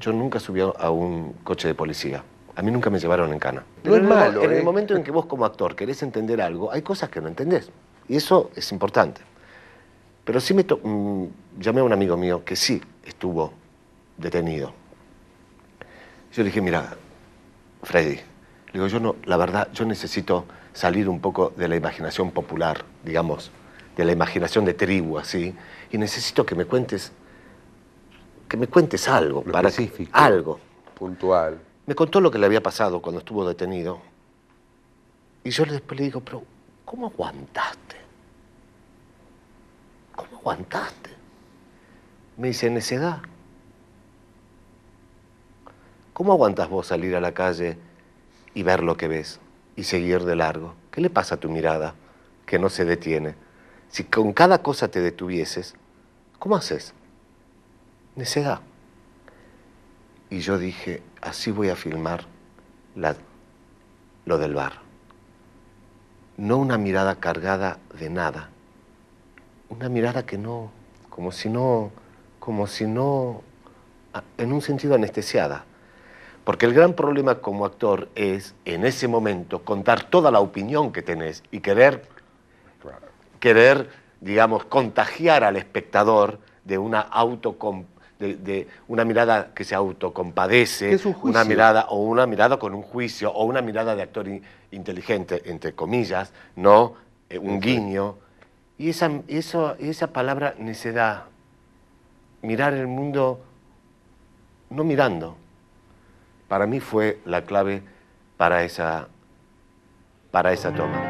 yo nunca subí a un coche de policía. A mí nunca me llevaron en cana. no es malo. En el ¿eh? momento en que vos como actor querés entender algo, hay cosas que no entendés. Y eso es importante. Pero sí me... llamé a un amigo mío que sí estuvo detenido. Yo le dije, mira, Freddy, digo, yo no, la verdad, yo necesito salir un poco de la imaginación popular, digamos, de la imaginación de tribu, así, y necesito que me cuentes que me cuentes algo. para algo. Puntual. Me contó lo que le había pasado cuando estuvo detenido. Y yo después le digo, pero ¿cómo aguantaste? ¿Cómo aguantaste? Me dice, necedad. ¿Cómo aguantas vos salir a la calle y ver lo que ves y seguir de largo? ¿Qué le pasa a tu mirada que no se detiene? Si con cada cosa te detuvieses, ¿cómo haces? necedad. Y yo dije, así voy a filmar lo del bar. No una mirada cargada de nada, una mirada que no, como si no, como si no, en un sentido anestesiada. Porque el gran problema como actor es, en ese momento, contar toda la opinión que tenés y querer, querer digamos, contagiar al espectador de una autocompetencia de, una mirada que se autocompadece, una mirada o una mirada con un juicio o una mirada de actor inteligente, entre comillas, ¿no? Eh, un guiño. Y esa, eso, esa palabra necedad, mirar el mundo no mirando, para mí fue la clave para esa, para esa toma.